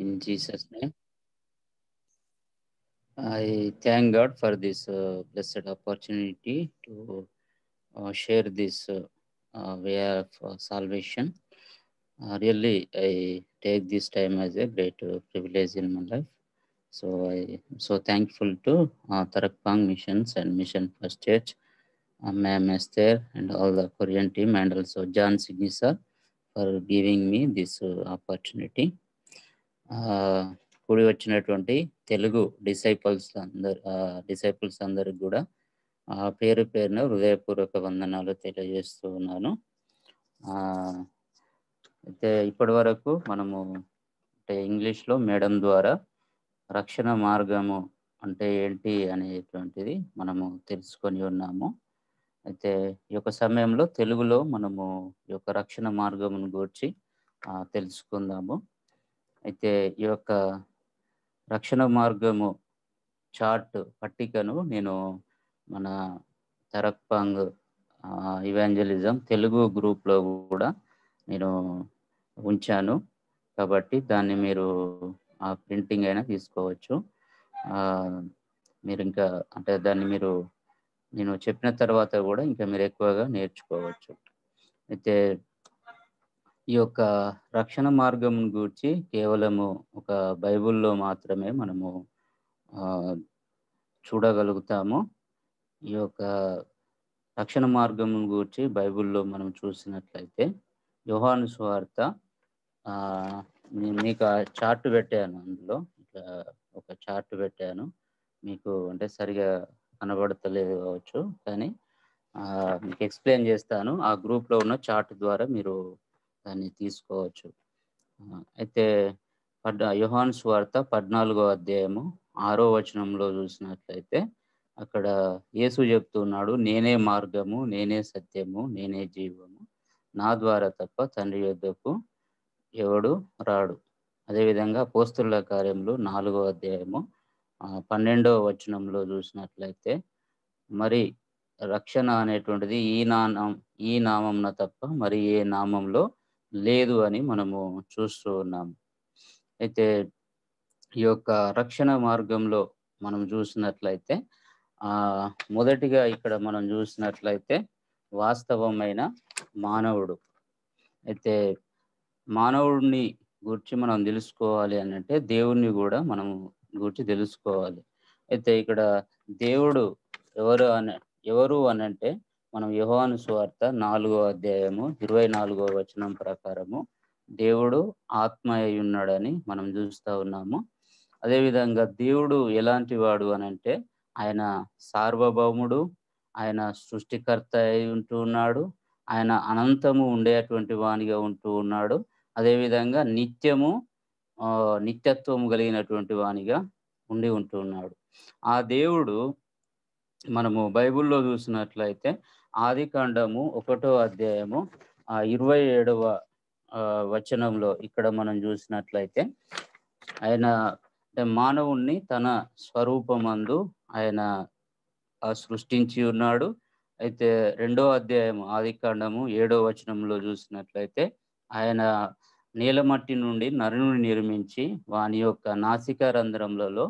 in Jesus' name. I thank God for this uh, blessed opportunity to uh, share this uh, uh way of uh, salvation. Uh, really, I take this time as a great privilege in my life. So I am so thankful to uh, Tarakpang Missions and Mission First Church, uh, Ma'am Esther and all the Korean team and also John Signisa for giving me this opportunity. కూడి వచ్చినటువంటి Telugu disciples అందరు disciples అందరికి కూడా పేరు పేరున హృదయపూర్వక వందనాలు తెలియజేస్తూ ఉన్నాను అయితే ఇప్పటి వరకు మనము అంటే ఇంగ్లీష్లో మేడం ద్వారా రక్షణ మార్గము అంటే ఏంటి అనేటువంటిది మనము తెలుసుకొని ఉన్నాము అయితే ఈ యొక్క సమయంలో తెలుగులో మనము ఈ యొక్క రక్షణ మార్గమును గూర్చి తెలుసుకుందాము అయితే ఈ యొక్క రక్షణ మార్గము చార్ట్ పట్టికను నేను మన తరక్పాంగ్ ఇవాంజలిజం తెలుగు గ్రూప్లో కూడా నేను ఉంచాను కాబట్టి దాన్ని మీరు ఆ ప్రింటింగ్ అయినా తీసుకోవచ్చు మీరు ఇంకా అంటే దాన్ని మీరు నేను చెప్పిన తర్వాత కూడా ఇంకా మీరు ఎక్కువగా నేర్చుకోవచ్చు అయితే ఈ యొక్క రక్షణ మార్గం గూర్చి కేవలము ఒక బైబిల్లో మాత్రమే మనము చూడగలుగుతాము ఈ యొక్క రక్షణ మార్గం గూర్చి బైబిల్లో మనం చూసినట్లయితే యోహాను స్వార్త మీకు చార్ట్ పెట్టాను అందులో ఇట్లా ఒక చార్ట్ పెట్టాను మీకు అంటే సరిగా కనబడతలేదు కావచ్చు కానీ మీకు ఎక్స్ప్లెయిన్ చేస్తాను ఆ గ్రూప్లో ఉన్న చార్ట్ ద్వారా మీరు దాన్ని తీసుకోవచ్చు అయితే పడ్ యుహాన్ స్వార్త పద్నాలుగో అధ్యాయము ఆరో వచనంలో చూసినట్లయితే అక్కడ యేసు చెప్తున్నాడు నేనే మార్గము నేనే సత్యము నేనే జీవము నా ద్వారా తప్ప తండ్రి యుద్ధకు ఎవడు రాడు అదేవిధంగా పోస్తుల కార్యంలో నాలుగో అధ్యాయము పన్నెండవ వచనంలో చూసినట్లయితే మరి రక్షణ అనేటువంటిది ఈ నామం ఈ నామంన తప్ప మరి ఏ నామంలో లేదు అని మనము చూస్తూ ఉన్నాము అయితే ఈ యొక్క రక్షణ మార్గంలో మనం చూసినట్లయితే ఆ మొదటిగా ఇక్కడ మనం చూసినట్లయితే వాస్తవమైన మానవుడు అయితే మానవుడిని గురించి మనం తెలుసుకోవాలి అనంటే దేవుణ్ణి కూడా మనం గురించి తెలుసుకోవాలి అయితే ఇక్కడ దేవుడు ఎవరు అని ఎవరు అనంటే మనం యహోను సువార్త నాలుగో అధ్యాయము ఇరవై నాలుగో వచనం ప్రకారము దేవుడు ఆత్మ అయి ఉన్నాడని మనం చూస్తూ ఉన్నాము అదేవిధంగా దేవుడు ఎలాంటి వాడు అని అంటే ఆయన సార్వభౌముడు ఆయన సృష్టికర్త అయి ఉంటూ ఉన్నాడు ఆయన అనంతము ఉండేటువంటి వానిగా ఉంటూ ఉన్నాడు అదేవిధంగా నిత్యము నిత్యత్వము కలిగినటువంటి వానిగా ఉండి ఉంటూ ఉన్నాడు ఆ దేవుడు మనము బైబిల్లో చూసినట్లయితే ఆది కాండము ఒకటో అధ్యాయము ఆ ఇరవై ఏడవ వచనంలో ఇక్కడ మనం చూసినట్లయితే ఆయన అంటే మానవుణ్ణి తన స్వరూపమందు ఆయన సృష్టించి ఉన్నాడు అయితే రెండో అధ్యాయం ఆది కాండము ఏడో వచనంలో చూసినట్లయితే ఆయన నీలమట్టి నుండి నరుని నిర్మించి వాని యొక్క నాసిక రంధ్రములలో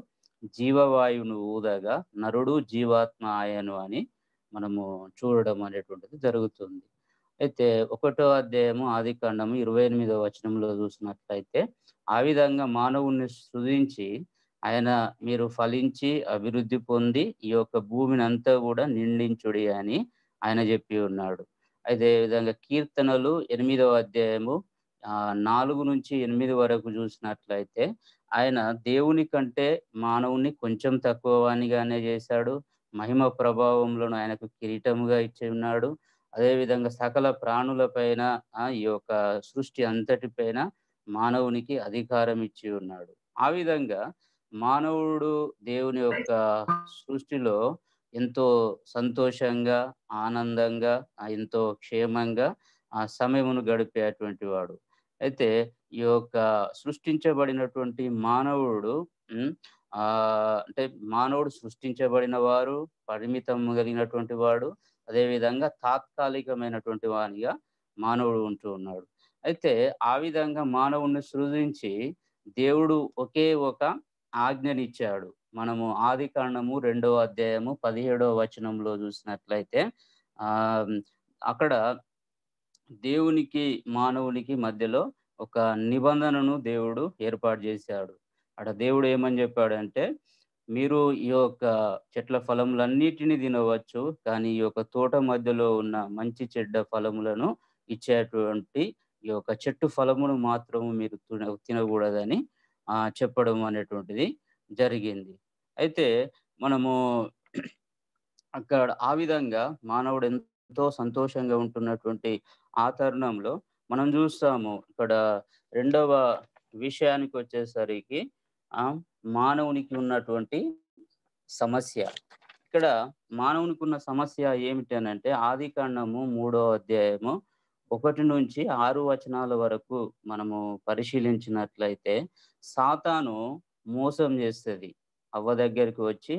జీవవాయువును ఊదగా నరుడు జీవాత్మ ఆయను అని మనము చూడడం అనేటువంటిది జరుగుతుంది అయితే ఒకటో అధ్యాయము ఆది కాండము ఇరవై ఎనిమిదో వచనంలో చూసినట్లయితే ఆ విధంగా మానవుణ్ణి సృజించి ఆయన మీరు ఫలించి అభివృద్ధి పొంది ఈ యొక్క భూమిని అంతా కూడా నిండించుడి అని ఆయన చెప్పి ఉన్నాడు అయితే విధంగా కీర్తనలు ఎనిమిదవ అధ్యాయము నాలుగు నుంచి ఎనిమిది వరకు చూసినట్లయితే ఆయన దేవుని కంటే మానవుని కొంచెం తక్కువ వాణిగానే చేశాడు మహిమ ప్రభావంలో ఆయనకు కిరీటముగా ఇచ్చి ఉన్నాడు అదేవిధంగా సకల ప్రాణుల పైన ఈ యొక్క సృష్టి అంతటి పైన మానవునికి అధికారం ఇచ్చి ఉన్నాడు ఆ విధంగా మానవుడు దేవుని యొక్క సృష్టిలో ఎంతో సంతోషంగా ఆనందంగా ఎంతో క్షేమంగా ఆ సమయమును గడిపేటువంటి వాడు అయితే ఈ యొక్క సృష్టించబడినటువంటి మానవుడు ఆ అంటే మానవుడు సృష్టించబడిన వారు పరిమితం కలిగినటువంటి వాడు అదేవిధంగా తాత్కాలికమైనటువంటి వానిగా మానవుడు ఉంటూ ఉన్నాడు అయితే ఆ విధంగా మానవుడిని సృజించి దేవుడు ఒకే ఒక ఆజ్ఞనిచ్చాడు మనము ఆది కాండము రెండవ అధ్యాయము పదిహేడవ వచనంలో చూసినట్లయితే ఆ అక్కడ దేవునికి మానవునికి మధ్యలో ఒక నిబంధనను దేవుడు ఏర్పాటు చేశాడు అక్కడ దేవుడు ఏమని చెప్పాడంటే మీరు ఈ యొక్క చెట్ల ఫలములన్నిటినీ తినవచ్చు కానీ ఈ యొక్క తోట మధ్యలో ఉన్న మంచి చెడ్డ ఫలములను ఇచ్చేటువంటి ఈ యొక్క చెట్టు ఫలమును మాత్రము మీరు తినకూడదని చెప్పడం అనేటువంటిది జరిగింది అయితే మనము అక్కడ ఆ విధంగా మానవుడు ఎంతో సంతోషంగా ఉంటున్నటువంటి ఆ తరుణంలో మనం చూస్తాము ఇక్కడ రెండవ విషయానికి వచ్చేసరికి మానవునికి ఉన్నటువంటి సమస్య ఇక్కడ మానవునికి ఉన్న సమస్య ఏమిటి అని అంటే ఆది కాండము మూడో అధ్యాయము ఒకటి నుంచి ఆరు వచనాల వరకు మనము పరిశీలించినట్లయితే సాతాను మోసం చేస్తుంది అవ్వ దగ్గరికి వచ్చి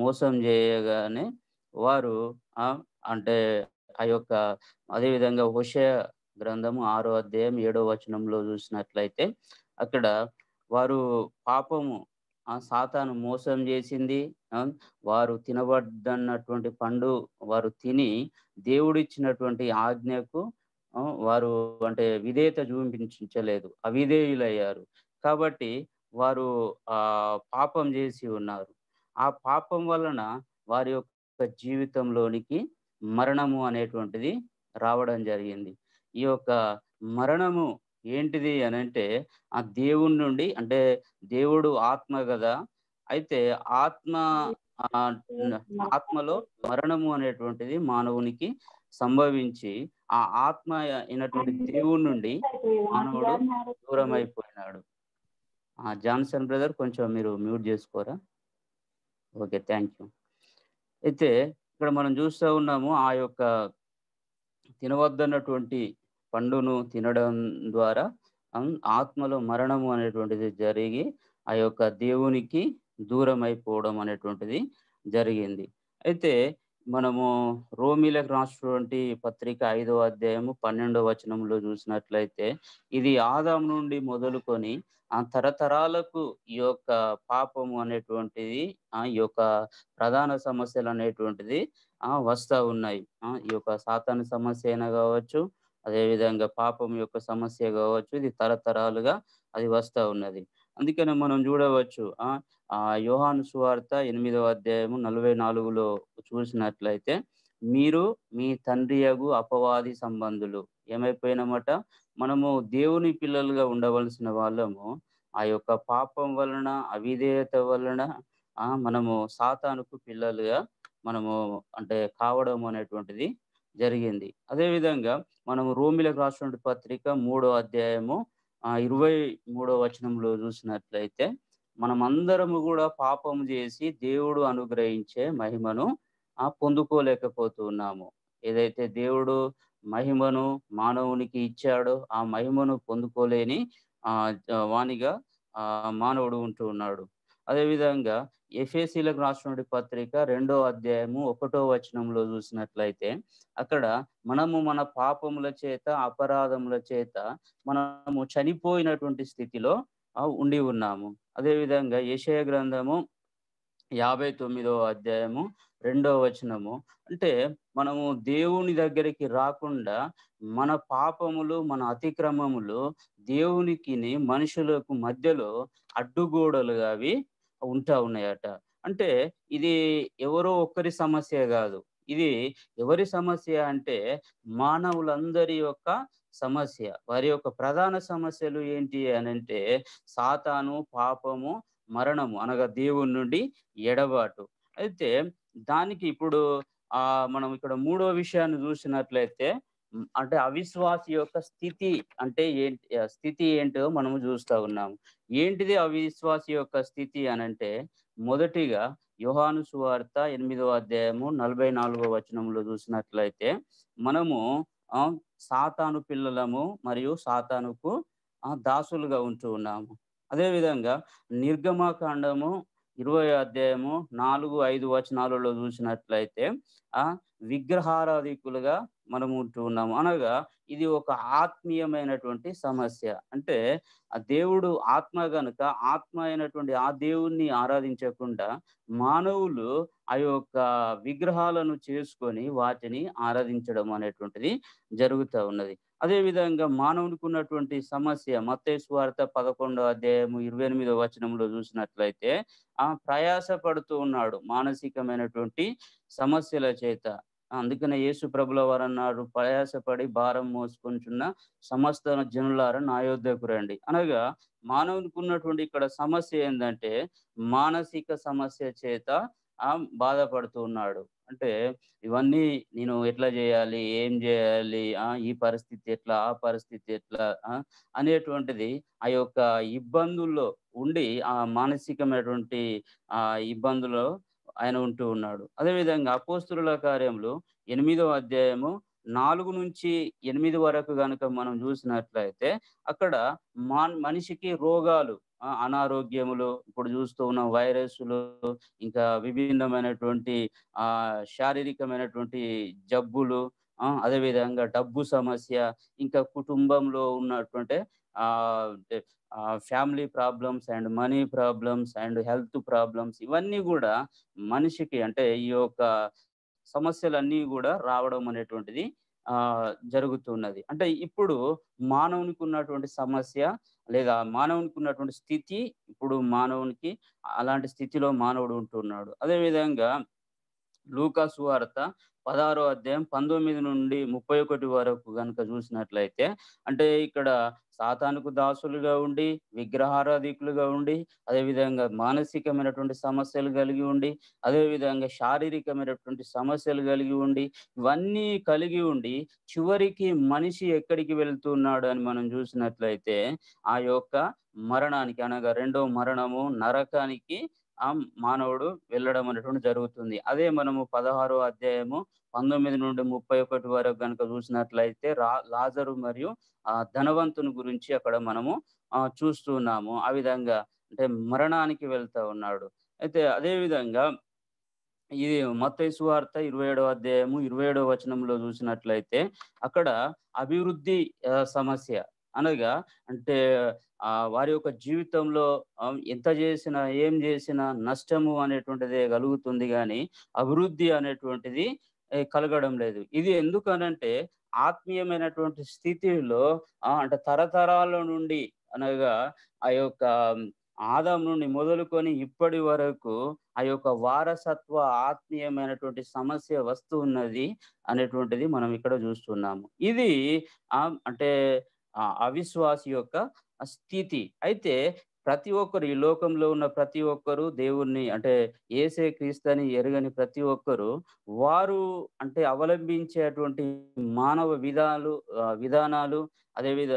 మోసం చేయగానే వారు అంటే ఆ యొక్క అదేవిధంగా హుషయ గ్రంథము ఆరో అధ్యాయం ఏడో వచనంలో చూసినట్లయితే అక్కడ వారు పాపము సాతాను మోసం చేసింది వారు తినబడ్డన్నటువంటి పండు వారు తిని దేవుడిచ్చినటువంటి ఆజ్ఞకు వారు అంటే విధేయత చూపించలేదు అవిధేయులయ్యారు కాబట్టి వారు ఆ పాపం చేసి ఉన్నారు ఆ పాపం వలన వారి యొక్క జీవితంలోనికి మరణము అనేటువంటిది రావడం జరిగింది ఈ యొక్క మరణము ఏంటిది అని అంటే ఆ దేవుడి నుండి అంటే దేవుడు ఆత్మ కదా అయితే ఆత్మ ఆత్మలో మరణము అనేటువంటిది మానవునికి సంభవించి ఆ ఆత్మ అయినటువంటి దేవుడి నుండి మానవుడు దూరం అయిపోయినాడు ఆ జాన్సన్ బ్రదర్ కొంచెం మీరు మ్యూట్ చేసుకోరా ఓకే థ్యాంక్ యూ అయితే ఇక్కడ మనం చూస్తూ ఉన్నాము ఆ యొక్క తినవద్దన్నటువంటి పండును తినడం ద్వారా ఆత్మలో మరణము అనేటువంటిది జరిగి ఆ యొక్క దేవునికి దూరం అయిపోవడం అనేటువంటిది జరిగింది అయితే మనము రోమిలకు రాసినటువంటి పత్రిక ఐదవ అధ్యాయము పన్నెండవ వచనంలో చూసినట్లయితే ఇది ఆదాం నుండి మొదలుకొని ఆ తరతరాలకు ఈ యొక్క పాపము అనేటువంటిది ఆ యొక్క ప్రధాన సమస్యలు అనేటువంటిది ఆ వస్తా ఉన్నాయి ఆ ఈ యొక్క సాతాను సమస్య అయినా కావచ్చు అదేవిధంగా పాపం యొక్క సమస్య కావచ్చు ఇది తరతరాలుగా అది వస్తూ ఉన్నది అందుకనే మనం చూడవచ్చు ఆ యోహాను సువార్త ఎనిమిదవ అధ్యాయము నలభై నాలుగులో చూసినట్లయితే మీరు మీ తండ్రి యగు అపవాది సంబంధులు ఏమైపోయినమాట మనము దేవుని పిల్లలుగా ఉండవలసిన వాళ్ళము ఆ యొక్క పాపం వలన అవిధేయత వలన మనము సాతానుకు పిల్లలుగా మనము అంటే కావడం అనేటువంటిది జరిగింది అదేవిధంగా మనము రోమిలకు రాసినటువంటి పత్రిక మూడో అధ్యాయము ఇరవై మూడో వచనంలో చూసినట్లయితే మనం అందరము కూడా పాపం చేసి దేవుడు అనుగ్రహించే మహిమను పొందుకోలేకపోతున్నాము ఏదైతే దేవుడు మహిమను మానవునికి ఇచ్చాడో ఆ మహిమను పొందుకోలేని ఆ వాణిగా ఆ మానవుడు ఉంటూ ఉన్నాడు అదేవిధంగా ఎఫ్ఏసీలకు రాసినటువంటి పత్రిక రెండో అధ్యాయము ఒకటో వచనంలో చూసినట్లయితే అక్కడ మనము మన పాపముల చేత అపరాధముల చేత మనము చనిపోయినటువంటి స్థితిలో ఉండి ఉన్నాము అదేవిధంగా యశయ గ్రంథము యాభై తొమ్మిదో అధ్యాయము రెండో వచనము అంటే మనము దేవుని దగ్గరికి రాకుండా మన పాపములు మన అతిక్రమములు దేవునికిని మనుషులకు మధ్యలో అడ్డుగోడలుగా అవి ఉంటా ఉన్నాయట అంటే ఇది ఎవరో ఒక్కరి సమస్య కాదు ఇది ఎవరి సమస్య అంటే మానవులందరి యొక్క సమస్య వారి యొక్క ప్రధాన సమస్యలు ఏంటి అని అంటే సాతాను పాపము మరణము అనగా దేవుని నుండి ఎడబాటు అయితే దానికి ఇప్పుడు ఆ మనం ఇక్కడ మూడో విషయాన్ని చూసినట్లయితే అంటే అవిశ్వాసి యొక్క స్థితి అంటే ఏంటి స్థితి ఏంటో మనము చూస్తూ ఉన్నాము ఏంటిది అవిశ్వాసి యొక్క స్థితి అని అంటే మొదటిగా యుహాను సువార్త ఎనిమిదవ అధ్యాయము నలభై నాలుగో వచనంలో చూసినట్లయితే మనము సాతాను పిల్లలము మరియు సాతానుకు దాసులుగా ఉంటూ ఉన్నాము అదేవిధంగా నిర్గమాకాండము ఇరవై అధ్యాయము నాలుగు ఐదు వచనాలలో చూసినట్లయితే ఆ విగ్రహారాధికులుగా మనం ఉంటూ ఉన్నాము అనగా ఇది ఒక ఆత్మీయమైనటువంటి సమస్య అంటే ఆ దేవుడు ఆత్మ గనుక ఆత్మ అయినటువంటి ఆ దేవుణ్ణి ఆరాధించకుండా మానవులు ఆ యొక్క విగ్రహాలను చేసుకొని వాటిని ఆరాధించడం అనేటువంటిది జరుగుతూ ఉన్నది అదేవిధంగా మానవునికి ఉన్నటువంటి సమస్య మత్తేశ్వార్త పదకొండో అధ్యాయము ఇరవై ఎనిమిదో వచనంలో చూసినట్లయితే ఆ ప్రయాస పడుతూ ఉన్నాడు మానసికమైనటువంటి సమస్యల చేత అందుకనే యేసు ప్రభుల వారు అన్నారు ప్రయాసపడి భారం మోసుకొంచున్న సమస్త జనులారా నా యోధకు రండి అనగా మానవునికి ఉన్నటువంటి ఇక్కడ సమస్య ఏంటంటే మానసిక సమస్య చేత బాధపడుతూ ఉన్నాడు అంటే ఇవన్నీ నేను ఎట్లా చేయాలి ఏం చేయాలి ఈ పరిస్థితి ఎట్లా ఆ పరిస్థితి ఎట్లా అనేటువంటిది ఆ యొక్క ఇబ్బందుల్లో ఉండి ఆ మానసికమైనటువంటి ఆ ఇబ్బందులో ఆయన ఉంటూ ఉన్నాడు అదేవిధంగా అపోస్తుల కార్యంలో ఎనిమిదవ అధ్యాయము నాలుగు నుంచి ఎనిమిది వరకు కనుక మనం చూసినట్లయితే అక్కడ మనిషికి రోగాలు అనారోగ్యములు ఇప్పుడు చూస్తూ ఉన్న వైరస్లు ఇంకా విభిన్నమైనటువంటి ఆ శారీరకమైనటువంటి జబ్బులు అదేవిధంగా డబ్బు సమస్య ఇంకా కుటుంబంలో ఉన్నటువంటి family problems and money problems and health problems ఇవన్నీ కూడా మనిషికి అంటే ఈ యొక్క సమస్యలన్నీ కూడా రావడం అనేటువంటిది జరుగుతున్నది అంటే ఇప్పుడు మానవునికి ఉన్నటువంటి సమస్య లేదా మానవునికి ఉన్నటువంటి స్థితి ఇప్పుడు మానవునికి అలాంటి స్థితిలో మానవుడు ఉంటున్నాడు అదేవిధంగా లూకా సువార్త పదహారో అధ్యాయం పంతొమ్మిది నుండి ముప్పై ఒకటి వరకు కనుక చూసినట్లయితే అంటే ఇక్కడ సాతానుకు దాసులుగా ఉండి విగ్రహారాధికులుగా ఉండి అదేవిధంగా మానసికమైనటువంటి సమస్యలు కలిగి ఉండి అదేవిధంగా శారీరకమైనటువంటి సమస్యలు కలిగి ఉండి ఇవన్నీ కలిగి ఉండి చివరికి మనిషి ఎక్కడికి వెళ్తున్నాడు అని మనం చూసినట్లయితే ఆ యొక్క మరణానికి అనగా రెండో మరణము నరకానికి ఆ మానవుడు వెళ్ళడం అనేటువంటి జరుగుతుంది అదే మనము పదహారో అధ్యాయము పంతొమ్మిది నుండి ముప్పై ఒకటి వరకు కనుక చూసినట్లయితే రా లాజరు మరియు ఆ ధనవంతుని గురించి అక్కడ మనము చూస్తున్నాము ఆ విధంగా అంటే మరణానికి వెళ్తా ఉన్నాడు అయితే అదే విధంగా ఇది మత్తయి వార్త ఇరవై ఏడవ అధ్యాయము ఇరవై ఏడవ వచనంలో చూసినట్లయితే అక్కడ అభివృద్ధి సమస్య అనగా అంటే ఆ వారి యొక్క జీవితంలో ఎంత చేసినా ఏం చేసినా నష్టము అనేటువంటిది కలుగుతుంది కానీ అభివృద్ధి అనేటువంటిది కలగడం లేదు ఇది ఎందుకనంటే ఆత్మీయమైనటువంటి స్థితిలో అంటే తరతరాల నుండి అనగా ఆ యొక్క ఆదాం నుండి మొదలుకొని ఇప్పటి వరకు ఆ యొక్క వారసత్వ ఆత్మీయమైనటువంటి సమస్య వస్తున్నది ఉన్నది అనేటువంటిది మనం ఇక్కడ చూస్తున్నాము ఇది అంటే ఆ అవిశ్వాసి యొక్క స్థితి అయితే ప్రతి ఒక్కరు ఈ లోకంలో ఉన్న ప్రతి ఒక్కరు దేవుణ్ణి అంటే ఏసే క్రీస్తుని ఎరగని ప్రతి ఒక్కరు వారు అంటే అవలంబించేటువంటి మానవ విధాలు విధానాలు అదే విధ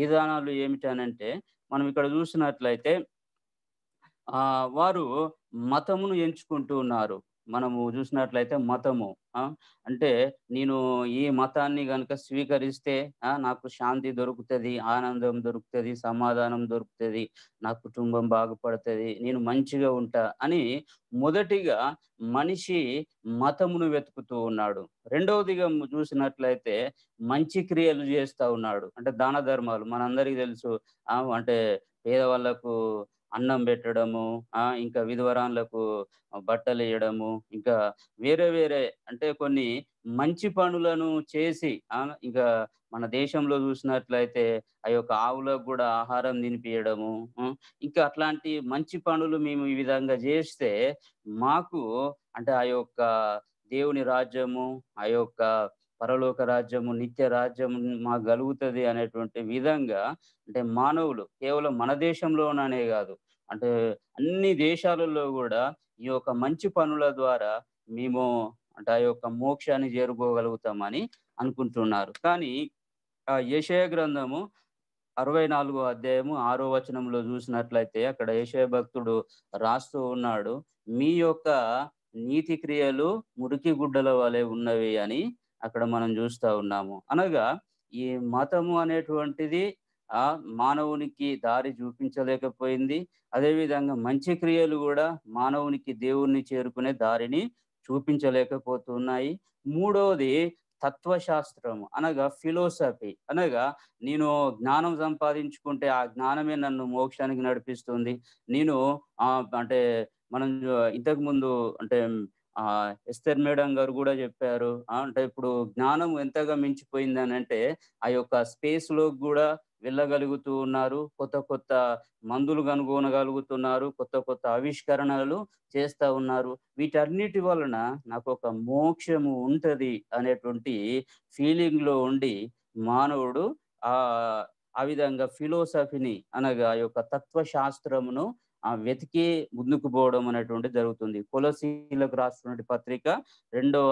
విధానాలు ఏమిటనంటే మనం ఇక్కడ చూసినట్లయితే ఆ వారు మతమును ఎంచుకుంటూ ఉన్నారు మనము చూసినట్లయితే మతము అంటే నేను ఈ మతాన్ని గనుక స్వీకరిస్తే నాకు శాంతి దొరుకుతుంది ఆనందం దొరుకుతుంది సమాధానం దొరుకుతుంది నా కుటుంబం బాగుపడుతుంది నేను మంచిగా ఉంటా అని మొదటిగా మనిషి మతమును వెతుకుతూ ఉన్నాడు రెండవదిగా చూసినట్లయితే మంచి క్రియలు చేస్తూ ఉన్నాడు అంటే దాన ధర్మాలు మనందరికీ తెలుసు అంటే పేదవాళ్లకు అన్నం పెట్టడము ఆ ఇంకా విధవరాన్లకు బట్టలు వేయడము ఇంకా వేరే వేరే అంటే కొన్ని మంచి పనులను చేసి ఇంకా మన దేశంలో చూసినట్లయితే ఆ యొక్క ఆవులకు కూడా ఆహారం తినిపించడము ఇంకా అట్లాంటి మంచి పనులు మేము ఈ విధంగా చేస్తే మాకు అంటే ఆ యొక్క దేవుని రాజ్యము ఆ యొక్క పరలోక రాజ్యము నిత్య రాజ్యము మాకు కలుగుతుంది అనేటువంటి విధంగా అంటే మానవులు కేవలం మన దేశంలోననే కాదు అంటే అన్ని దేశాలలో కూడా ఈ యొక్క మంచి పనుల ద్వారా మేము అంటే ఆ యొక్క మోక్షాన్ని చేరుకోగలుగుతామని అనుకుంటున్నారు కానీ ఆ యశయ గ్రంథము అరవై నాలుగో అధ్యాయము ఆరో వచనంలో చూసినట్లయితే అక్కడ యశయ భక్తుడు రాస్తూ ఉన్నాడు మీ యొక్క నీతి క్రియలు మురికి గుడ్డల వలె ఉన్నవి అని అక్కడ మనం చూస్తూ ఉన్నాము అనగా ఈ మతము అనేటువంటిది ఆ మానవునికి దారి చూపించలేకపోయింది అదేవిధంగా మంచి క్రియలు కూడా మానవునికి దేవుణ్ణి చేరుకునే దారిని చూపించలేకపోతున్నాయి మూడవది తత్వశాస్త్రం అనగా ఫిలోసఫీ అనగా నేను జ్ఞానం సంపాదించుకుంటే ఆ జ్ఞానమే నన్ను మోక్షానికి నడిపిస్తుంది నేను అంటే మనం ఇంతకు ముందు అంటే ఆ ఎస్తర్ మేడం గారు కూడా చెప్పారు అంటే ఇప్పుడు జ్ఞానం ఎంతగా మించిపోయింది అని అంటే ఆ యొక్క స్పేస్ లో కూడా వెళ్ళగలుగుతూ ఉన్నారు కొత్త కొత్త మందులు కనుగొనగలుగుతున్నారు కొత్త కొత్త ఆవిష్కరణలు చేస్తూ ఉన్నారు వీటన్నిటి వలన నాకు ఒక మోక్షము ఉంటుంది అనేటువంటి ఫీలింగ్లో ఉండి మానవుడు ఆ ఆ విధంగా ఫిలోసఫీని అనగా ఆ యొక్క తత్వశాస్త్రమును వెతికి ముందుకు పోవడం అనేటువంటి జరుగుతుంది కొలసీలకు రాస్తున్నటువంటి పత్రిక రెండవ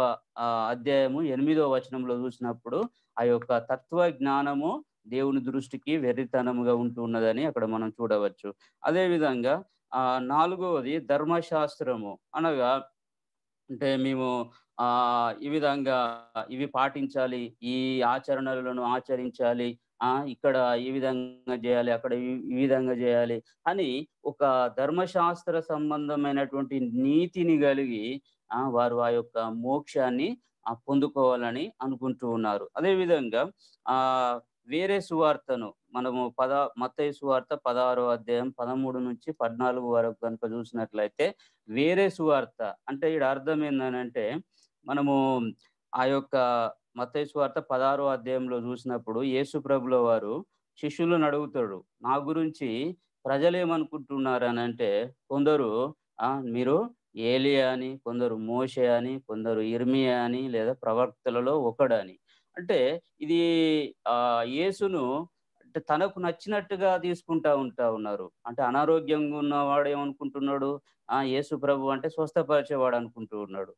అధ్యాయము ఎనిమిదవ వచనంలో చూసినప్పుడు ఆ యొక్క తత్వ జ్ఞానము దేవుని దృష్టికి వెర్రితనముగా ఉంటున్నదని అక్కడ మనం చూడవచ్చు అదేవిధంగా ఆ నాలుగవది ధర్మశాస్త్రము అనగా అంటే మేము ఆ ఈ విధంగా ఇవి పాటించాలి ఈ ఆచరణలను ఆచరించాలి ఆ ఇక్కడ ఈ విధంగా చేయాలి అక్కడ ఈ విధంగా చేయాలి అని ఒక ధర్మశాస్త్ర సంబంధమైనటువంటి నీతిని కలిగి ఆ వారు ఆ యొక్క మోక్షాన్ని పొందుకోవాలని అనుకుంటూ ఉన్నారు అదేవిధంగా ఆ వేరే సువార్తను మనము పద మత్తయ్య సువార్త పదహారో అధ్యాయం పదమూడు నుంచి పద్నాలుగు వరకు కనుక చూసినట్లయితే వేరే సువార్త అంటే ఇక్కడ అర్థం ఏంటంటే మనము ఆ యొక్క మత్తయ్య సువార్త పదహారో అధ్యాయంలో చూసినప్పుడు యేసు ప్రభుల వారు శిష్యులను అడుగుతాడు నా గురించి ప్రజలు ఏమనుకుంటున్నారు అని అంటే కొందరు మీరు ఏలియా అని కొందరు మోషే అని కొందరు ఇర్మియా అని లేదా ప్రవక్తలలో ఒకడని అంటే ఇది ఆ యేసును అంటే తనకు నచ్చినట్టుగా తీసుకుంటా ఉంటా ఉన్నారు అంటే అనారోగ్యంగా ఉన్నవాడు ఏమనుకుంటున్నాడు ఆ యేసు ప్రభు అంటే స్వస్థపరిచేవాడు అనుకుంటూ ఉన్నాడు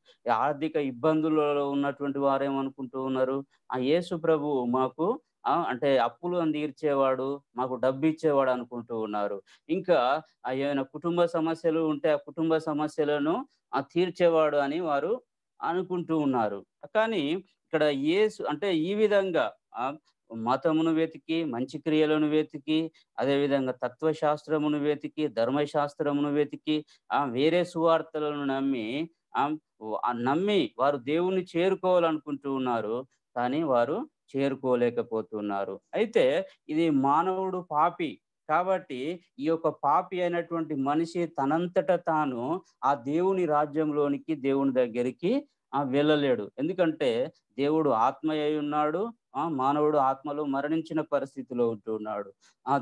ఆర్థిక ఇబ్బందులలో ఉన్నటువంటి వారు ఏమనుకుంటూ ఉన్నారు ఆ యేసు ప్రభు మాకు అంటే అప్పులు తీర్చేవాడు మాకు డబ్బు ఇచ్చేవాడు అనుకుంటూ ఉన్నారు ఇంకా ఏమైనా కుటుంబ సమస్యలు ఉంటే ఆ కుటుంబ సమస్యలను తీర్చేవాడు అని వారు అనుకుంటూ ఉన్నారు కానీ ఇక్కడ ఏసు అంటే ఈ విధంగా మతమును వెతికి మంచి క్రియలను వెతికి అదేవిధంగా తత్వశాస్త్రమును వెతికి ధర్మశాస్త్రమును వెతికి వేరే సువార్తలను నమ్మి నమ్మి వారు దేవుణ్ణి చేరుకోవాలనుకుంటూ ఉన్నారు కానీ వారు చేరుకోలేకపోతున్నారు అయితే ఇది మానవుడు పాపి కాబట్టి ఈ యొక్క పాపి అయినటువంటి మనిషి తనంతట తాను ఆ దేవుని రాజ్యంలోనికి దేవుని దగ్గరికి వెళ్ళలేడు ఎందుకంటే దేవుడు ఆత్మ అయి ఉన్నాడు మానవుడు ఆత్మలో మరణించిన పరిస్థితిలో ఉంటూ ఉన్నాడు ఆ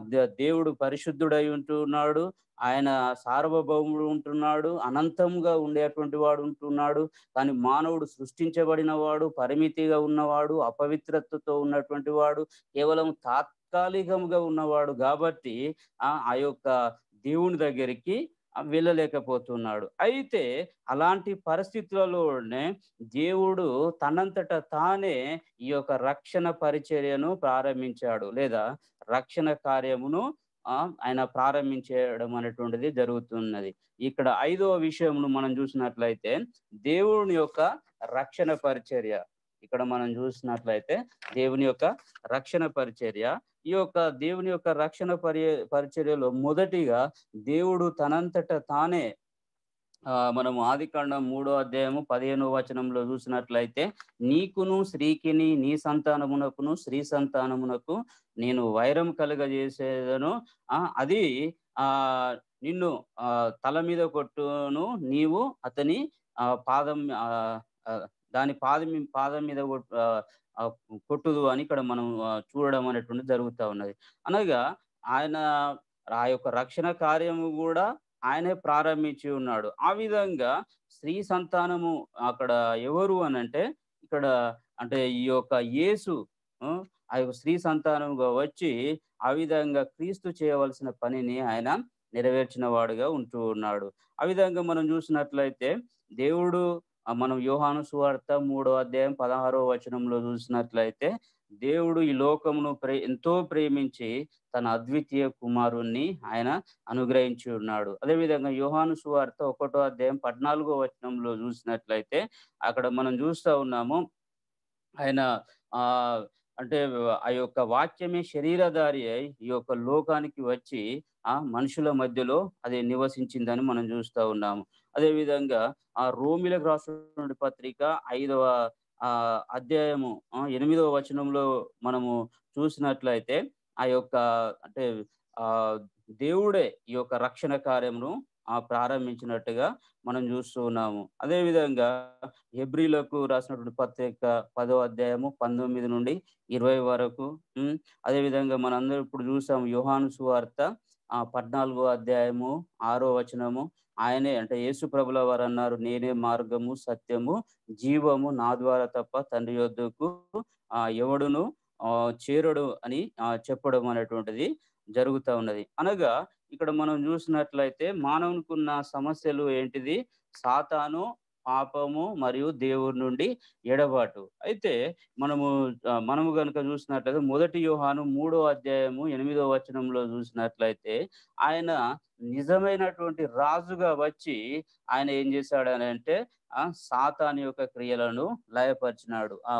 దేవుడు పరిశుద్ధుడై ఉంటూ ఉన్నాడు ఆయన సార్వభౌముడు ఉంటున్నాడు అనంతంగా ఉండేటువంటి వాడు ఉంటున్నాడు కానీ మానవుడు సృష్టించబడిన వాడు పరిమితిగా ఉన్నవాడు అపవిత్రతతో ఉన్నటువంటి వాడు కేవలం తాత్కాలికంగా ఉన్నవాడు కాబట్టి ఆ యొక్క దేవుని దగ్గరికి వెళ్ళలేకపోతున్నాడు అయితే అలాంటి పరిస్థితులలోనే దేవుడు తనంతట తానే ఈ యొక్క రక్షణ పరిచర్యను ప్రారంభించాడు లేదా రక్షణ కార్యమును ఆయన ప్రారంభించడం అనేటువంటిది జరుగుతున్నది ఇక్కడ ఐదవ విషయమును మనం చూసినట్లయితే దేవుని యొక్క రక్షణ పరిచర్య ఇక్కడ మనం చూసినట్లయితే దేవుని యొక్క రక్షణ పరిచర్య ఈ యొక్క దేవుని యొక్క రక్షణ పరి పరిచర్యలో మొదటిగా దేవుడు తనంతట తానే మనము ఆదికాండం మూడో అధ్యాయము పదిహేనో వచనంలో చూసినట్లయితే నీకును స్త్రీకిని నీ సంతానమునకును స్త్రీ సంతానమునకు నేను వైరం కలుగజేసేదను అది ఆ నిన్ను తల మీద కొట్టును నీవు అతని పాదం దాని పాదం పాదం మీద కొట్టుదు అని ఇక్కడ మనం చూడడం అనేటువంటి జరుగుతూ ఉన్నది అనగా ఆయన ఆ యొక్క రక్షణ కార్యము కూడా ఆయనే ప్రారంభించి ఉన్నాడు ఆ విధంగా స్త్రీ సంతానము అక్కడ ఎవరు అని అంటే ఇక్కడ అంటే ఈ యొక్క యేసు ఆ యొక్క స్త్రీ సంతానముగా వచ్చి ఆ విధంగా క్రీస్తు చేయవలసిన పనిని ఆయన నెరవేర్చిన వాడుగా ఉంటూ ఉన్నాడు ఆ విధంగా మనం చూసినట్లయితే దేవుడు మనం యోహాను సువార్త మూడో అధ్యాయం పదహారో వచనంలో చూసినట్లయితే దేవుడు ఈ లోకమును ప్రే ఎంతో ప్రేమించి తన అద్వితీయ కుమారుణ్ణి ఆయన అనుగ్రహించి ఉన్నాడు అదేవిధంగా యోహాను సువార్త ఒకటో అధ్యాయం పద్నాలుగో వచనంలో చూసినట్లయితే అక్కడ మనం చూస్తూ ఉన్నాము ఆయన ఆ అంటే ఆ యొక్క వాక్యమే శరీరధారి అయి ఈ యొక్క లోకానికి వచ్చి ఆ మనుషుల మధ్యలో అది నివసించిందని మనం చూస్తూ ఉన్నాము అదేవిధంగా ఆ రోమిలకు రాసిన పత్రిక ఐదవ ఆ అధ్యాయము ఎనిమిదవ వచనంలో మనము చూసినట్లయితే ఆ యొక్క అంటే ఆ దేవుడే ఈ యొక్క రక్షణ కార్యమును ఆ ప్రారంభించినట్టుగా మనం చూస్తూ ఉన్నాము అదేవిధంగా ఎబ్రిలకు రాసినటువంటి పత్రిక పదో అధ్యాయము పంతొమ్మిది నుండి ఇరవై వరకు అదేవిధంగా మనందరూ ఇప్పుడు చూసాము యుహాను సువార్త ఆ పద్నాలుగో అధ్యాయము ఆరో వచనము ఆయనే అంటే యేసు ప్రభుల వారు అన్నారు నేనే మార్గము సత్యము జీవము నా ద్వారా తప్ప తండ్రి యొద్దకు ఆ ఎవడును చేరడు అని చెప్పడం అనేటువంటిది జరుగుతూ ఉన్నది అనగా ఇక్కడ మనం చూసినట్లయితే మానవునికి ఉన్న సమస్యలు ఏంటిది సాతాను పాపము మరియు దేవుడి నుండి ఎడబాటు అయితే మనము మనము గనుక చూసినట్లయితే మొదటి యూహాను మూడో అధ్యాయము ఎనిమిదో వచనంలో చూసినట్లయితే ఆయన నిజమైనటువంటి రాజుగా వచ్చి ఆయన ఏం చేశాడు అని అంటే ఆ సాతాని యొక్క క్రియలను లయపరిచినాడు ఆ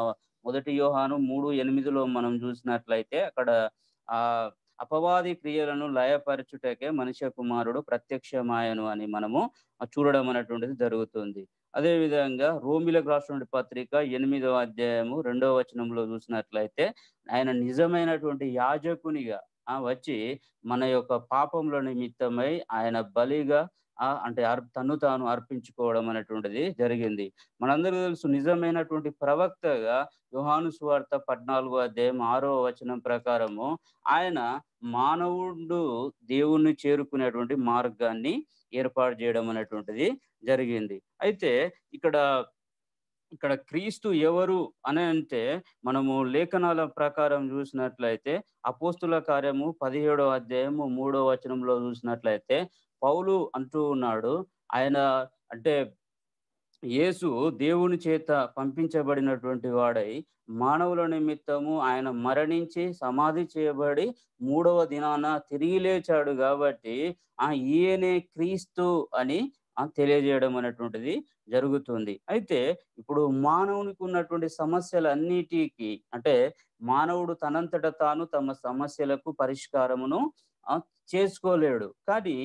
మొదటి యూహాను మూడు ఎనిమిదిలో మనం చూసినట్లయితే అక్కడ ఆ అపవాది క్రియలను లయపరచుటకే మనిషి కుమారుడు ప్రత్యక్షమాయను అని మనము చూడడం అనేటువంటిది జరుగుతుంది అదేవిధంగా రోమిలకు రాసినటువంటి పత్రిక ఎనిమిదవ అధ్యాయము రెండవ వచనంలో చూసినట్లయితే ఆయన నిజమైనటువంటి యాజకునిగా వచ్చి మన యొక్క పాపంలో నిమిత్తమై ఆయన బలిగా అంటే తను తాను అర్పించుకోవడం అనేటువంటిది జరిగింది మనందరికీ తెలుసు నిజమైనటువంటి ప్రవక్తగా యుహాను సువార్త పద్నాలుగు అధ్యాయం ఆరో వచనం ప్రకారము ఆయన మానవుడు దేవుణ్ణి చేరుకునేటువంటి మార్గాన్ని ఏర్పాటు చేయడం అనేటువంటిది జరిగింది అయితే ఇక్కడ ఇక్కడ క్రీస్తు ఎవరు అని అంటే మనము లేఖనాల ప్రకారం చూసినట్లయితే అపోస్తుల కార్యము పదిహేడవ అధ్యాయము మూడో వచనంలో చూసినట్లయితే పౌలు అంటూ ఉన్నాడు ఆయన అంటే యేసు దేవుని చేత పంపించబడినటువంటి వాడై మానవుల నిమిత్తము ఆయన మరణించి సమాధి చేయబడి మూడవ దినాన తిరిగి లేచాడు కాబట్టి ఆ ఈయనే క్రీస్తు అని తెలియజేయడం అనేటువంటిది జరుగుతుంది అయితే ఇప్పుడు మానవునికి ఉన్నటువంటి సమస్యలన్నిటికీ అంటే మానవుడు తనంతట తాను తమ సమస్యలకు పరిష్కారమును చేసుకోలేడు కానీ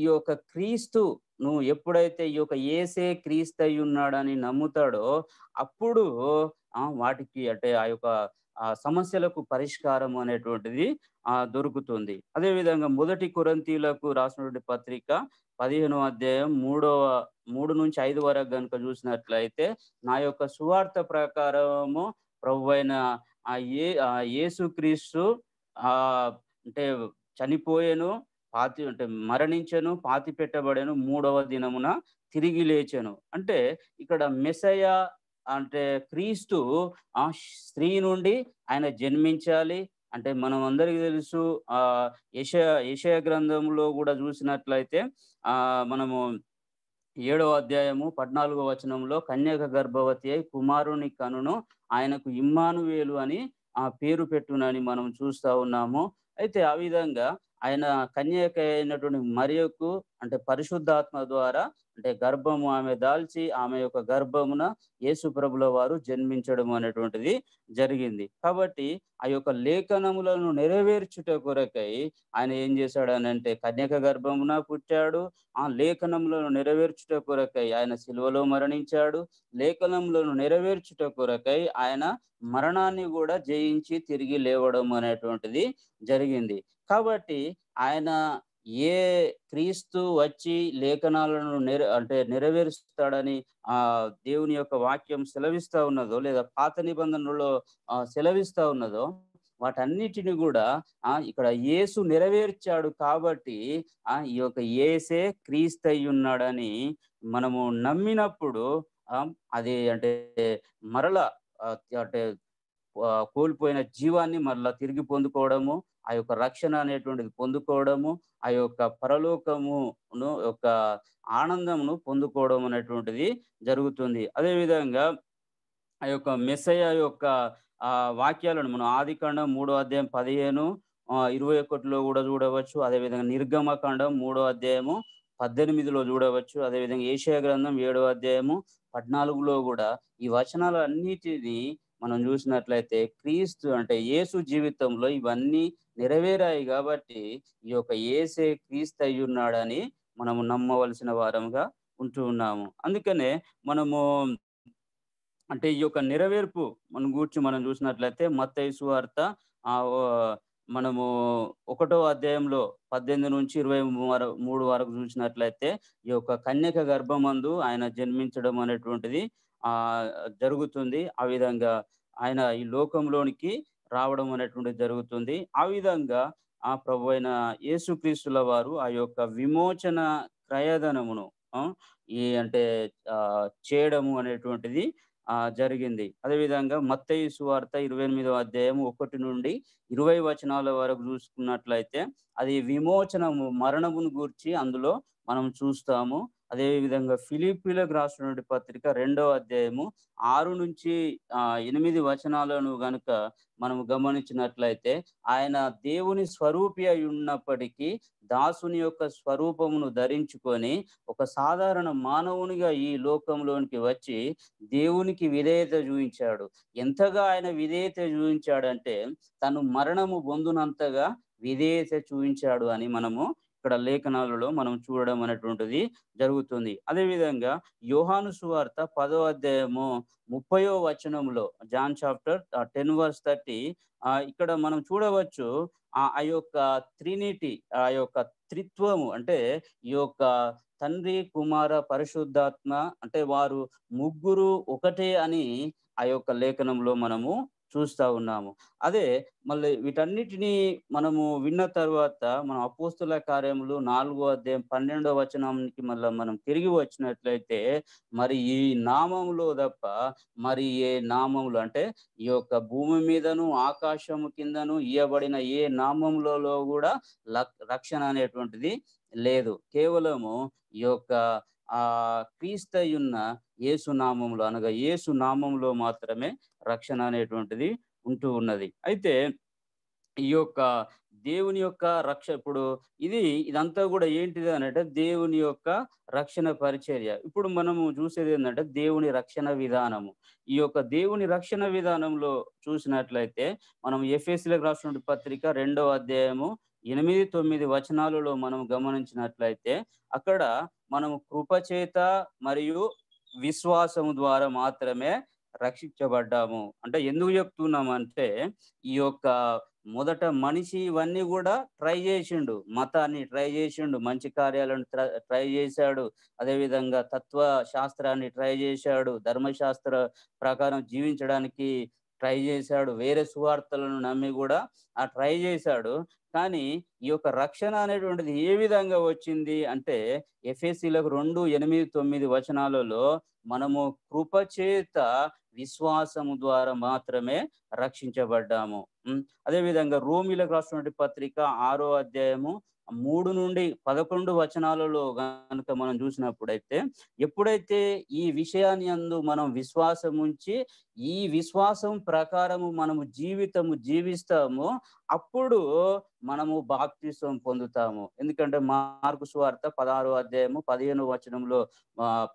ఈ యొక్క క్రీస్తు నువ్వు ఎప్పుడైతే ఈ యొక్క ఏసే క్రీస్తు అయి ఉన్నాడని నమ్ముతాడో అప్పుడు వాటికి అంటే ఆ యొక్క ఆ సమస్యలకు పరిష్కారం అనేటువంటిది ఆ దొరుకుతుంది అదేవిధంగా మొదటి కురంతీలకు రాసినటువంటి పత్రిక పదిహేను అధ్యాయం మూడవ మూడు నుంచి ఐదు వరకు కనుక చూసినట్లయితే నా యొక్క సువార్త ప్రకారము ప్రభు అయిన ఆ ఏ క్రీస్తు ఆ అంటే చనిపోయాను పాతి అంటే మరణించను పాతి పెట్టబడాను మూడవ దినమున తిరిగి లేచాను అంటే ఇక్కడ మెసయ అంటే క్రీస్తు ఆ స్త్రీ నుండి ఆయన జన్మించాలి అంటే మనం అందరికీ తెలుసు ఆ యశ యశయ గ్రంథంలో కూడా చూసినట్లయితే ఆ మనము ఏడవ అధ్యాయము పద్నాలుగో వచనంలో కన్యక గర్భవతి అయి కుమారుని కనును ఆయనకు ఇమ్మానువేలు అని ఆ పేరు పెట్టునని మనం చూస్తా ఉన్నాము అయితే ఆ విధంగా ఆయన కన్యక అయినటువంటి మరియకు అంటే పరిశుద్ధాత్మ ద్వారా అంటే గర్భము ఆమె దాల్చి ఆమె యొక్క గర్భమున యేసు ప్రభుల వారు జన్మించడం అనేటువంటిది జరిగింది కాబట్టి ఆ యొక్క లేఖనములను నెరవేర్చుట కొరకై ఆయన ఏం చేశాడు అని అంటే కన్యక గర్భమున పుట్టాడు ఆ లేఖనములను నెరవేర్చుట కొరకై ఆయన సిలువలో మరణించాడు లేఖనములను నెరవేర్చుట కొరకై ఆయన మరణాన్ని కూడా జయించి తిరిగి లేవడం అనేటువంటిది జరిగింది కాబట్టి ఆయన ఏ క్రీస్తు వచ్చి లేఖనాలను నెర అంటే నెరవేరుస్తాడని ఆ దేవుని యొక్క వాక్యం సెలవిస్తా ఉన్నదో లేదా పాత నిబంధనలో సెలవిస్తా ఉన్నదో వాటన్నిటిని కూడా ఆ ఇక్కడ యేసు నెరవేర్చాడు కాబట్టి ఆ ఈ యొక్క ఏసే అయి ఉన్నాడని మనము నమ్మినప్పుడు అది అంటే మరల అంటే కోల్పోయిన జీవాన్ని మరలా తిరిగి పొందుకోవడము ఆ యొక్క రక్షణ అనేటువంటిది పొందుకోవడము ఆ యొక్క పరలోకమును యొక్క ఆనందమును పొందుకోవడం అనేటువంటిది జరుగుతుంది అదేవిధంగా ఆ యొక్క మెస్సయ యొక్క ఆ వాక్యాలను మనం ఆది కాండం మూడో అధ్యాయం పదిహేను ఇరవై ఒకటిలో కూడా చూడవచ్చు అదేవిధంగా కాండం మూడో అధ్యాయము పద్దెనిమిదిలో చూడవచ్చు అదేవిధంగా ఏషియా గ్రంథం ఏడో అధ్యాయము పద్నాలుగులో కూడా ఈ వచనాలు మనం చూసినట్లయితే క్రీస్తు అంటే యేసు జీవితంలో ఇవన్నీ నెరవేరాయి కాబట్టి ఈ యొక్క ఏసే క్రీస్తు అయి ఉన్నాడని మనము నమ్మవలసిన వారంగా ఉంటూ ఉన్నాము అందుకనే మనము అంటే ఈ యొక్క నెరవేర్పు మనం గూర్చి మనం చూసినట్లయితే మత్తైసు వార్త ఆ మనము ఒకటో అధ్యాయంలో పద్దెనిమిది నుంచి ఇరవై మూడు వరకు చూసినట్లయితే ఈ యొక్క కన్యక గర్భమందు ఆయన జన్మించడం అనేటువంటిది జరుగుతుంది ఆ విధంగా ఆయన ఈ లోకంలోనికి రావడం అనేటువంటిది జరుగుతుంది ఆ విధంగా ఆ ప్రభు అయిన యేసుక్రీస్తుల వారు ఆ యొక్క విమోచన క్రయధనమును ఈ అంటే చేయడము అనేటువంటిది ఆ జరిగింది అదేవిధంగా మత్తయి సువార్త ఇరవై ఎనిమిదవ అధ్యాయం ఒకటి నుండి ఇరవై వచనాల వరకు చూసుకున్నట్లయితే అది విమోచనము మరణమును గూర్చి అందులో మనం చూస్తాము అదేవిధంగా ఫిలిపీల రాసినటువంటి పత్రిక రెండవ అధ్యాయము ఆరు నుంచి ఎనిమిది వచనాలను గనుక మనం గమనించినట్లయితే ఆయన దేవుని స్వరూపి అయి ఉన్నప్పటికీ దాసుని యొక్క స్వరూపమును ధరించుకొని ఒక సాధారణ మానవునిగా ఈ లోకంలోనికి వచ్చి దేవునికి విధేయత చూపించాడు ఎంతగా ఆయన విధేయత చూపించాడంటే తను మరణము పొందునంతగా విధేయత చూపించాడు అని మనము ఇక్కడ లేఖనాలలో మనం చూడడం అనేటువంటిది జరుగుతుంది అదేవిధంగా యోహాను సువార్త పదో అధ్యాయము ముప్పయో వచనంలో John chapter ten verse thirty ఇక్కడ మనం చూడవచ్చు ఆ యొక్క త్రినిటీ ఆ యొక్క త్రిత్వము అంటే ఈ యొక్క తండ్రి కుమార పరిశుద్ధాత్మ అంటే వారు ముగ్గురు ఒకటే అని ఆ యొక్క లేఖనంలో మనము చూస్తూ ఉన్నాము అదే మళ్ళీ వీటన్నిటినీ మనము విన్న తర్వాత మనం అపోస్తుల కార్యములు నాలుగో అధ్యాయం పన్నెండో వచనానికి మళ్ళీ మనం తిరిగి వచ్చినట్లయితే మరి ఈ నామములో తప్ప మరి ఏ నామములు అంటే ఈ యొక్క భూమి మీదను ఆకాశము కిందను ఇవ్వబడిన ఏ నామములలో కూడా రక్షణ అనేటువంటిది లేదు కేవలము ఈ యొక్క ఆ క్రీస్తయున్న ఏసునామంలో అనగా ఏసునామంలో మాత్రమే రక్షణ అనేటువంటిది ఉంటూ ఉన్నది అయితే ఈ యొక్క దేవుని యొక్క రక్ష ఇప్పుడు ఇది ఇదంతా కూడా ఏంటిది అనంటే దేవుని యొక్క రక్షణ పరిచర్య ఇప్పుడు మనము చూసేది ఏంటంటే దేవుని రక్షణ విధానము ఈ యొక్క దేవుని రక్షణ విధానంలో చూసినట్లయితే మనం ఎఫ్ఎస్సీలకు రాసిన పత్రిక రెండవ అధ్యాయము ఎనిమిది తొమ్మిది వచనాలలో మనం గమనించినట్లయితే అక్కడ మనము కృపచేత మరియు విశ్వాసము ద్వారా మాత్రమే రక్షించబడ్డాము అంటే ఎందుకు చెప్తున్నామంటే ఈ యొక్క మొదట మనిషి ఇవన్నీ కూడా ట్రై చేసిండు మతాన్ని ట్రై చేసిండు మంచి కార్యాలను ట్రై చేశాడు అదేవిధంగా తత్వ శాస్త్రాన్ని ట్రై చేశాడు ధర్మశాస్త్ర ప్రకారం జీవించడానికి ట్రై చేశాడు వేరే సువార్తలను నమ్మి కూడా ఆ ట్రై చేశాడు కానీ ఈ యొక్క రక్షణ అనేటువంటిది ఏ విధంగా వచ్చింది అంటే ఎఫ్ఎస్సీలకు రెండు ఎనిమిది తొమ్మిది వచనాలలో మనము కృపచేత విశ్వాసము ద్వారా మాత్రమే రక్షించబడ్డాము అదేవిధంగా రోమిలకు రాసినటువంటి పత్రిక ఆరో అధ్యాయము మూడు నుండి పదకొండు వచనాలలో కనుక మనం చూసినప్పుడైతే ఎప్పుడైతే ఈ విషయాన్ని అందు మనం విశ్వాసం ఉంచి ఈ విశ్వాసం ప్రకారము మనము జీవితము జీవిస్తాము అప్పుడు మనము బాప్తిస్వం పొందుతాము ఎందుకంటే మార్గు స్వార్థ పదహారో అధ్యాయము పదిహేను వచనంలో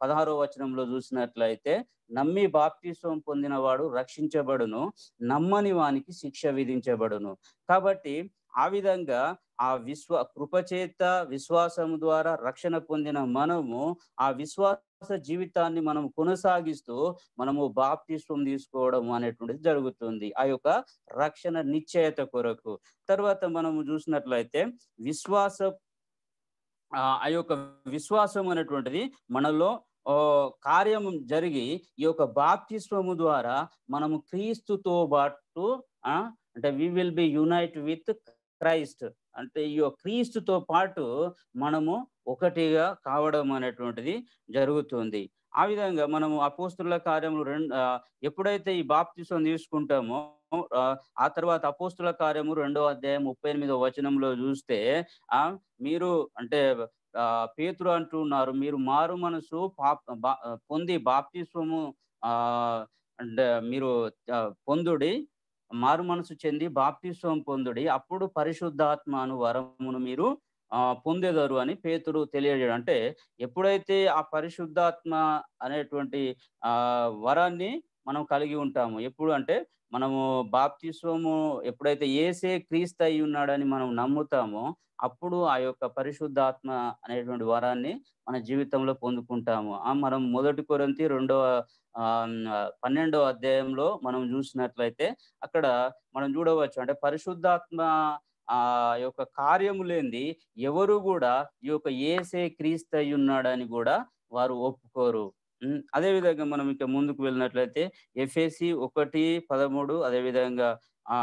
పదహారో వచనంలో చూసినట్లయితే నమ్మి పొందిన పొందినవాడు రక్షించబడును నమ్మని వానికి శిక్ష విధించబడును కాబట్టి ఆ విధంగా ఆ విశ్వ కృపచేత విశ్వాసం ద్వారా రక్షణ పొందిన మనము ఆ విశ్వాస జీవితాన్ని మనం కొనసాగిస్తూ మనము బాప్తిష్టం తీసుకోవడం అనేటువంటిది జరుగుతుంది ఆ యొక్క రక్షణ నిశ్చయత కొరకు తర్వాత మనము చూసినట్లయితే విశ్వాస ఆ యొక్క విశ్వాసం అనేటువంటిది మనలో కార్యం జరిగి ఈ యొక్క బాప్తిష్టము ద్వారా మనము క్రీస్తుతో పాటు అంటే we will be unite with Christ అంటే ఈ క్రీస్తుతో పాటు మనము ఒకటిగా కావడం అనేటువంటిది జరుగుతుంది ఆ విధంగా మనము అపోస్తుల కార్యములు రెండు ఎప్పుడైతే ఈ బాప్తిసం తీసుకుంటామో ఆ తర్వాత అపోస్తుల కార్యము రెండో అధ్యాయం ముప్పై ఎనిమిదో వచనంలో చూస్తే ఆ మీరు అంటే ఆ పేతురు అంటున్నారు మీరు మారు మనసు పొంది బాప్తిస్వము అంటే మీరు పొందుడి మారు మనసు చెంది బాప్తిస్వం పొందుడి అప్పుడు పరిశుద్ధాత్మను వరమును మీరు ఆ పొందేదారు అని పేతుడు తెలియజేయడం అంటే ఎప్పుడైతే ఆ పరిశుద్ధాత్మ అనేటువంటి ఆ వరాన్ని మనం కలిగి ఉంటాము ఎప్పుడు అంటే మనము బాప్తిస్వము ఎప్పుడైతే ఏసే క్రీస్తు అయి ఉన్నాడని మనం నమ్ముతామో అప్పుడు ఆ యొక్క పరిశుద్ధాత్మ అనేటువంటి వరాన్ని మన జీవితంలో పొందుకుంటాము ఆ మనం మొదటి కొరంతి రెండవ పన్నెండవ అధ్యాయంలో మనం చూసినట్లయితే అక్కడ మనం చూడవచ్చు అంటే పరిశుద్ధాత్మ ఆ యొక్క కార్యము లేని ఎవరు కూడా ఈ యొక్క ఏసే క్రీస్తు ఉన్నాడని కూడా వారు ఒప్పుకోరు అదేవిధంగా మనం ఇంకా ముందుకు వెళ్ళినట్లయితే ఎఫ్ఏసి ఒకటి పదమూడు అదేవిధంగా ఆ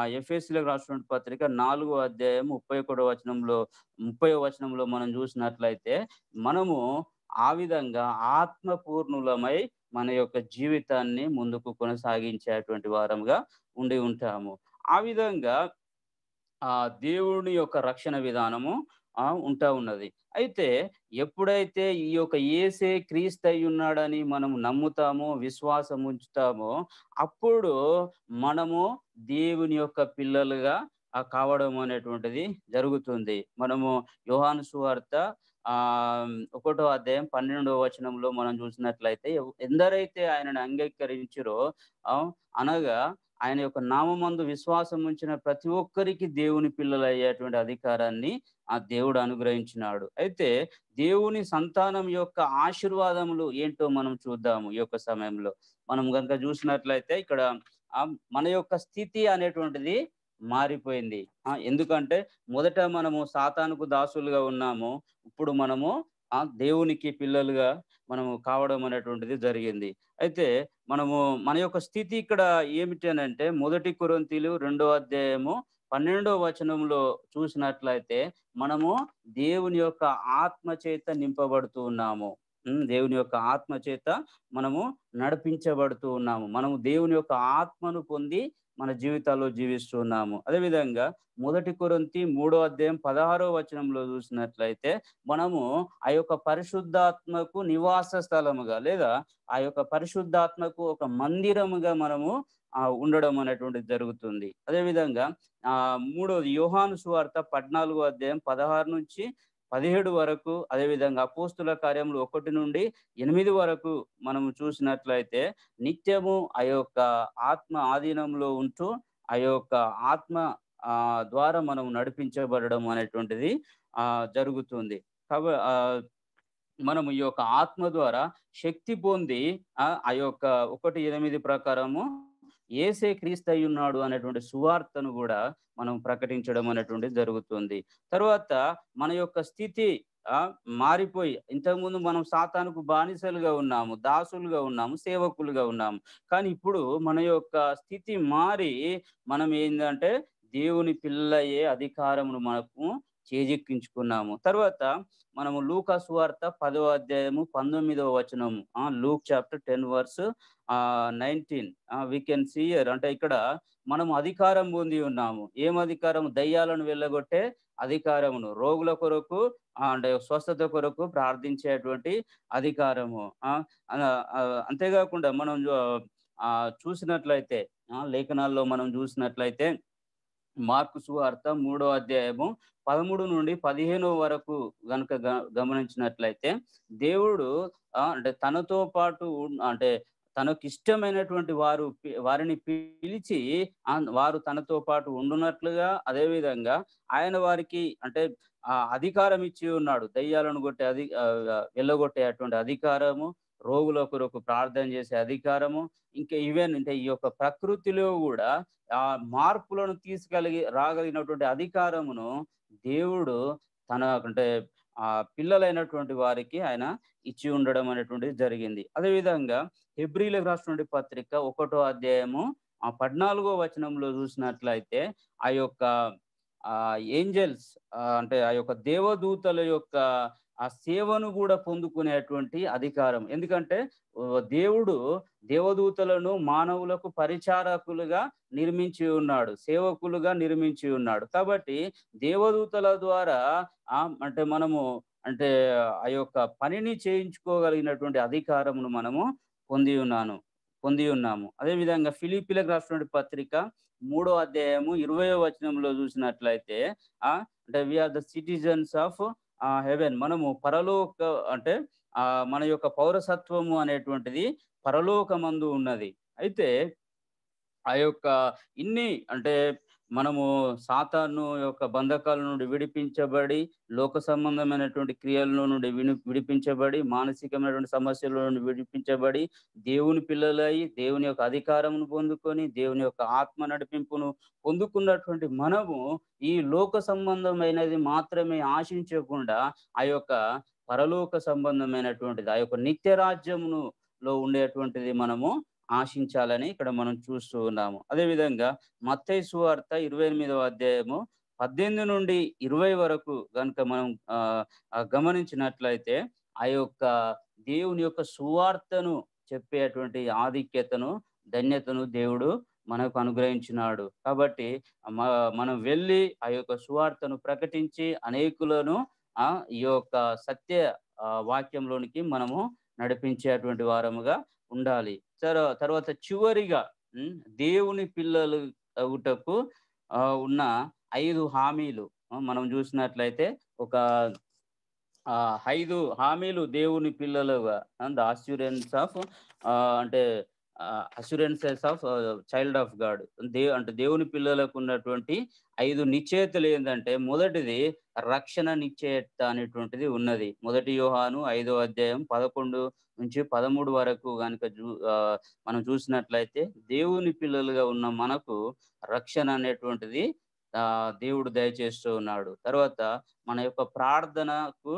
లో రాసినటువంటి పత్రిక నాలుగో అధ్యాయం ముప్పై ఒకటో వచనంలో ముప్పై వచనంలో మనం చూసినట్లయితే మనము ఆ విధంగా ఆత్మపూర్ణులమై మన యొక్క జీవితాన్ని ముందుకు కొనసాగించేటువంటి వారంగా ఉండి ఉంటాము ఆ విధంగా ఆ దేవుని యొక్క రక్షణ విధానము ఉంటా ఉన్నది అయితే ఎప్పుడైతే ఈ యొక్క ఏసే క్రీస్తయి ఉన్నాడని మనం నమ్ముతామో విశ్వాసం ఉంచుతామో అప్పుడు మనము దేవుని యొక్క పిల్లలుగా కావడం అనేటువంటిది జరుగుతుంది మనము యోహాను సువార్త ఆ ఒకటో అధ్యాయం పన్నెండవ వచనంలో మనం చూసినట్లయితే ఎందరైతే ఆయనను అంగీకరించరో అనగా ఆయన యొక్క నామందు విశ్వాసం ఉంచిన ప్రతి ఒక్కరికి దేవుని పిల్లలు అయ్యేటువంటి అధికారాన్ని ఆ దేవుడు అనుగ్రహించినాడు అయితే దేవుని సంతానం యొక్క ఆశీర్వాదములు ఏంటో మనం చూద్దాము ఈ యొక్క సమయంలో మనం కనుక చూసినట్లయితే ఇక్కడ మన యొక్క స్థితి అనేటువంటిది మారిపోయింది ఎందుకంటే మొదట మనము సాతానుకు దాసులుగా ఉన్నాము ఇప్పుడు మనము ఆ దేవునికి పిల్లలుగా మనము కావడం అనేటువంటిది జరిగింది అయితే మనము మన యొక్క స్థితి ఇక్కడ ఏమిటి అంటే మొదటి కురంతీలు రెండో అధ్యాయము పన్నెండో వచనంలో చూసినట్లయితే మనము దేవుని యొక్క ఆత్మ చేత నింపబడుతూ ఉన్నాము దేవుని యొక్క ఆత్మ చేత మనము నడిపించబడుతూ ఉన్నాము మనము దేవుని యొక్క ఆత్మను పొంది మన జీవితాల్లో జీవిస్తున్నాము అదేవిధంగా మొదటి కొరంతి మూడో అధ్యాయం పదహారో వచనంలో చూసినట్లయితే మనము ఆ యొక్క పరిశుద్ధాత్మకు నివాస స్థలముగా లేదా ఆ యొక్క పరిశుద్ధాత్మకు ఒక మందిరముగా మనము ఉండడం అనేటువంటిది జరుగుతుంది అదేవిధంగా మూడవది యోహాను సువార్త పద్నాలుగో అధ్యాయం పదహారు నుంచి పదిహేడు వరకు అదేవిధంగా అపోస్తుల కార్యములు ఒకటి నుండి ఎనిమిది వరకు మనము చూసినట్లయితే నిత్యము ఆ యొక్క ఆత్మ ఆధీనంలో ఉంటూ ఆ యొక్క ఆత్మ ద్వారా మనం నడిపించబడడం అనేటువంటిది ఆ జరుగుతుంది కాబ మనము ఈ యొక్క ఆత్మ ద్వారా శక్తి పొంది ఆ యొక్క ఒకటి ఎనిమిది ప్రకారము ఏసే క్రీస్తు ఉన్నాడు అనేటువంటి సువార్తను కూడా మనం ప్రకటించడం అనేటువంటిది జరుగుతుంది తర్వాత మన యొక్క స్థితి మారిపోయి ఇంతకుముందు మనం సాతానుకు బానిసలుగా ఉన్నాము దాసులుగా ఉన్నాము సేవకులుగా ఉన్నాము కానీ ఇప్పుడు మన యొక్క స్థితి మారి మనం ఏంటంటే దేవుని పిల్లయ్యే అధికారమును మనకు చేజెక్కించుకున్నాము తర్వాత మనము లూకా సువార్త పదవ అధ్యాయము పంతొమ్మిదవ వచనము ఆ లూక్ చాప్టర్ టెన్ వర్స్ ఆ నైన్టీన్ వీ కెన్ సియర్ అంటే ఇక్కడ మనం అధికారం పొంది ఉన్నాము ఏం అధికారం దయ్యాలను వెళ్ళగొట్టే అధికారమును రోగుల కొరకు అంటే స్వస్థత కొరకు ప్రార్థించేటువంటి అధికారము అంతేకాకుండా మనం చూసినట్లయితే లేఖనాల్లో మనం చూసినట్లయితే మార్కు సువార్త మూడో అధ్యాయము పదమూడు నుండి పదిహేను వరకు గనుక గమనించినట్లయితే దేవుడు అంటే తనతో పాటు అంటే తనకు ఇష్టమైనటువంటి వారు వారిని పిలిచి వారు తనతో పాటు ఉండునట్లుగా అదేవిధంగా ఆయన వారికి అంటే అధికారం ఇచ్చి ఉన్నాడు దయ్యాలను కొట్టే అధి అటువంటి అధికారము రోగుల కొరకు ప్రార్థన చేసే అధికారము ఇంకా ఈవెన్ అంటే ఈ యొక్క ప్రకృతిలో కూడా ఆ మార్పులను తీసుకలిగి రాగలిగినటువంటి అధికారమును దేవుడు తన అంటే ఆ పిల్లలైనటువంటి వారికి ఆయన ఇచ్చి ఉండడం అనేటువంటిది జరిగింది అదేవిధంగా హెబ్రిలకు రాసినటువంటి పత్రిక ఒకటో అధ్యాయము ఆ పద్నాలుగో వచనంలో చూసినట్లయితే ఆ యొక్క ఏంజల్స్ అంటే ఆ యొక్క దేవదూతల యొక్క ఆ సేవను కూడా పొందుకునేటువంటి అధికారం ఎందుకంటే దేవుడు దేవదూతలను మానవులకు పరిచారకులుగా నిర్మించి ఉన్నాడు సేవకులుగా నిర్మించి ఉన్నాడు కాబట్టి దేవదూతల ద్వారా అంటే మనము అంటే ఆ యొక్క పనిని చేయించుకోగలిగినటువంటి అధికారమును మనము పొంది ఉన్నాను పొంది ఉన్నాము అదేవిధంగా ఫిలిపిలకు రాసినటువంటి పత్రిక మూడో అధ్యాయము ఇరవయో వచనంలో చూసినట్లయితే అంటే విఆర్ ద సిటిజన్స్ ఆఫ్ ఆ హెవెన్ మనము పరలోక అంటే ఆ మన యొక్క పౌరసత్వము అనేటువంటిది పరలోకమందు ఉన్నది అయితే ఆ యొక్క ఇన్ని అంటే మనము సాతాను యొక్క బంధకాల నుండి విడిపించబడి లోక సంబంధమైనటువంటి క్రియల నుండి విడిపించబడి మానసికమైనటువంటి సమస్యల నుండి విడిపించబడి దేవుని పిల్లలై దేవుని యొక్క అధికారమును పొందుకొని దేవుని యొక్క ఆత్మ నడిపింపును పొందుకున్నటువంటి మనము ఈ లోక సంబంధమైనది మాత్రమే ఆశించకుండా ఆ యొక్క పరలోక సంబంధమైనటువంటిది ఆ యొక్క నిత్య రాజ్యమును లో ఉండేటువంటిది మనము ఆశించాలని ఇక్కడ మనం చూస్తూ ఉన్నాము అదేవిధంగా మత్తయ్య సువార్త ఇరవై ఎనిమిదవ అధ్యాయము పద్దెనిమిది నుండి ఇరవై వరకు కనుక మనం గమనించినట్లయితే ఆ యొక్క దేవుని యొక్క సువార్తను చెప్పేటువంటి ఆధిక్యతను ధన్యతను దేవుడు మనకు అనుగ్రహించినాడు కాబట్టి మనం వెళ్ళి ఆ యొక్క సువార్తను ప్రకటించి అనేకులను ఆ ఈ యొక్క సత్య వాక్యంలోనికి మనము నడిపించేటువంటి వారముగా ఉండాలి తర్వాత చివరిగా దేవుని పిల్లలు అవుటకు ఉన్న ఐదు హామీలు మనం చూసినట్లయితే ఒక ఐదు హామీలు దేవుని పిల్లలుగా అండ్ ఆస్యూరెన్స్ ఆఫ్ అంటే assurances of child of God దేవు అంటే దేవుని పిల్లలకు ఉన్నటువంటి ఐదు నిశ్చయతలు ఏంటంటే మొదటిది రక్షణ నిశ్చయత అనేటువంటిది ఉన్నది మొదటి యోహాను ఐదో అధ్యాయం పదకొండు నుంచి పదమూడు వరకు కనుక మనం చూసినట్లయితే దేవుని పిల్లలుగా ఉన్న మనకు రక్షణ అనేటువంటిది దేవుడు దయచేస్తూ ఉన్నాడు తర్వాత మన యొక్క ప్రార్థనకు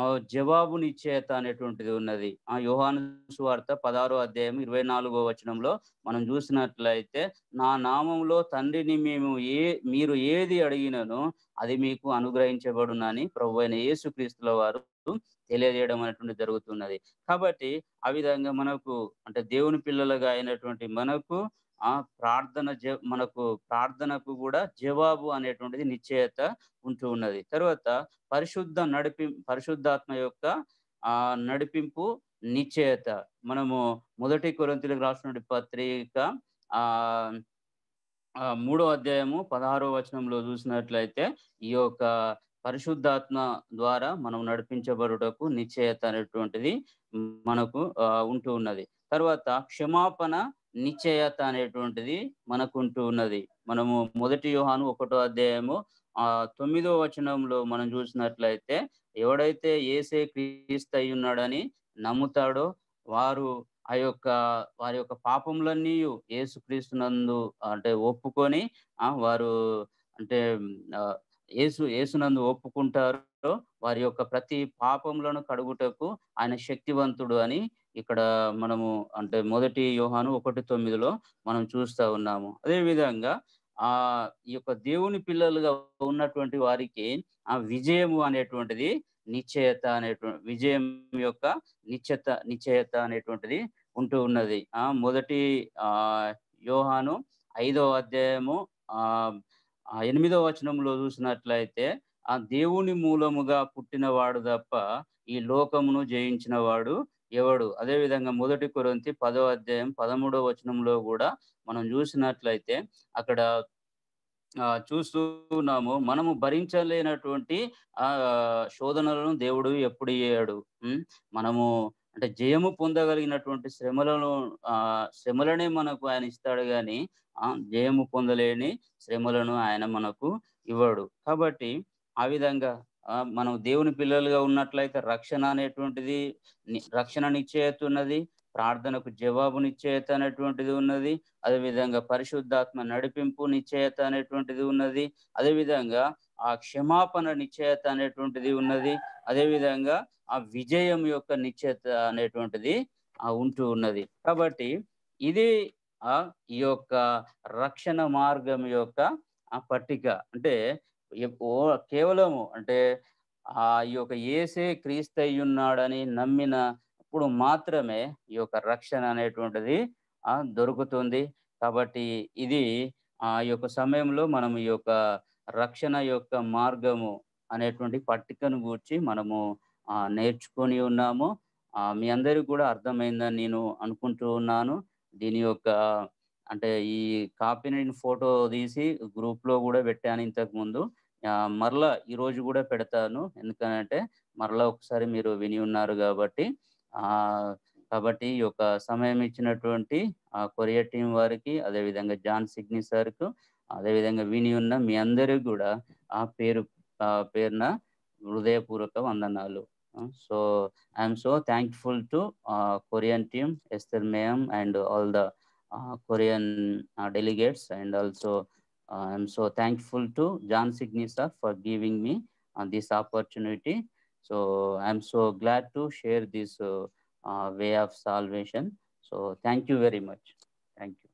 ఆ జవాబునిచ్చేత అనేటువంటిది ఉన్నది ఆ యోహాను సువార్త పదహారో అధ్యాయం ఇరవై నాలుగో వచనంలో మనం చూసినట్లయితే నా నామంలో తండ్రిని మేము ఏ మీరు ఏది అడిగినను అది మీకు అనుగ్రహించబడునని ప్రభు అయిన క్రీస్తుల వారు తెలియజేయడం అనేటువంటి జరుగుతున్నది కాబట్టి ఆ విధంగా మనకు అంటే దేవుని పిల్లలుగా అయినటువంటి మనకు ఆ ప్రార్థన మనకు ప్రార్థనకు కూడా జవాబు అనేటువంటిది నిశ్చయత ఉంటూ ఉన్నది తర్వాత పరిశుద్ధ నడిపి పరిశుద్ధాత్మ యొక్క ఆ నడిపింపు నిశ్చయత మనము మొదటి కొరంతులకు రాసిన పత్రిక ఆ మూడో అధ్యాయము పదహారో వచనంలో చూసినట్లయితే ఈ యొక్క పరిశుద్ధాత్మ ద్వారా మనం నడిపించబడుటకు నిశ్చయత అనేటువంటిది మనకు ఉంటూ ఉన్నది తర్వాత క్షమాపణ నిశ్చయత అనేటువంటిది మనకుంటూ ఉన్నది మనము మొదటి యోహాను ఒకటో అధ్యాయము ఆ తొమ్మిదో వచనంలో మనం చూసినట్లయితే ఎవడైతే ఏసే క్రీస్తు అయి ఉన్నాడని నమ్ముతాడో వారు ఆ యొక్క వారి యొక్క పాపములన్నీ ఏసుక్రీస్తునందు అంటే ఒప్పుకొని వారు అంటే యేసు యేసునందు ఒప్పుకుంటారో వారి యొక్క ప్రతి పాపములను కడుగుటకు ఆయన శక్తివంతుడు అని ఇక్కడ మనము అంటే మొదటి యోహాను ఒకటి తొమ్మిదిలో మనం చూస్తూ ఉన్నాము అదేవిధంగా ఆ ఈ యొక్క దేవుని పిల్లలుగా ఉన్నటువంటి వారికి ఆ విజయము అనేటువంటిది నిశ్చయత అనేటువంటి విజయం యొక్క నిశ్చత నిశ్చయత అనేటువంటిది ఉంటూ ఉన్నది ఆ మొదటి ఆ యోహాను ఐదో అధ్యాయము ఆ ఆ ఎనిమిదో వచనంలో చూసినట్లయితే ఆ దేవుని మూలముగా పుట్టినవాడు తప్ప ఈ లోకమును జయించిన వాడు ఎవడు అదేవిధంగా మొదటి కొరంతి పదో అధ్యాయం పదమూడో వచనంలో కూడా మనం చూసినట్లయితే అక్కడ చూస్తున్నాము మనము భరించలేనటువంటి ఆ శోధనలను దేవుడు ఎప్పుడు ఇయ్యాడు మనము అంటే జయము పొందగలిగినటువంటి శ్రమలను ఆ శ్రమలనే మనకు ఆయన ఇస్తాడు కానీ జయము పొందలేని శ్రమలను ఆయన మనకు ఇవ్వడు కాబట్టి ఆ విధంగా మనం దేవుని పిల్లలుగా ఉన్నట్లయితే రక్షణ అనేటువంటిది రక్షణ నిశ్చయత ఉన్నది ప్రార్థనకు జవాబు నిశ్చయత అనేటువంటిది ఉన్నది అదేవిధంగా పరిశుద్ధాత్మ నడిపింపు నిశ్చయత అనేటువంటిది ఉన్నది అదేవిధంగా ఆ క్షమాపణ నిశ్చయత అనేటువంటిది ఉన్నది అదేవిధంగా ఆ విజయం యొక్క నిశ్చయత అనేటువంటిది ఉంటూ ఉన్నది కాబట్టి ఇది ఈ యొక్క రక్షణ మార్గం యొక్క ఆ పట్టిక అంటే కేవలము అంటే ఆ ఈ యొక్క ఏసే క్రీస్తయ్యున్నాడని నమ్మినప్పుడు మాత్రమే ఈ యొక్క రక్షణ అనేటువంటిది ఆ దొరుకుతుంది కాబట్టి ఇది ఆ యొక్క సమయంలో మనం ఈ యొక్క రక్షణ యొక్క మార్గము అనేటువంటి పట్టికను గూర్చి మనము నేర్చుకొని ఉన్నాము మీ అందరికి కూడా అర్థమైందని నేను అనుకుంటూ ఉన్నాను దీని యొక్క అంటే ఈ కాపీని నేను ఫోటో తీసి గ్రూప్ లో కూడా పెట్టాను ఇంతకు ముందు మరలా ఈ రోజు కూడా పెడతాను ఎందుకంటే మరలా ఒకసారి మీరు విని ఉన్నారు కాబట్టి ఆ కాబట్టి ఈ యొక్క సమయం ఇచ్చినటువంటి ఆ కొరియర్ టీం వారికి అదేవిధంగా జాన్ సిగ్ని సార్కు అదేవిధంగా విని ఉన్న మీ అందరికి కూడా ఆ పేరు పేరున హృదయపూర్వక వందనాలు so I'm so thankful to uh, Korean team, Esther Mayam and all the uh, Korean uh, delegates and also I'm so thankful to John Signisa for giving me this opportunity. So I'm so glad to share this way of salvation. So thank you very much. Thank you.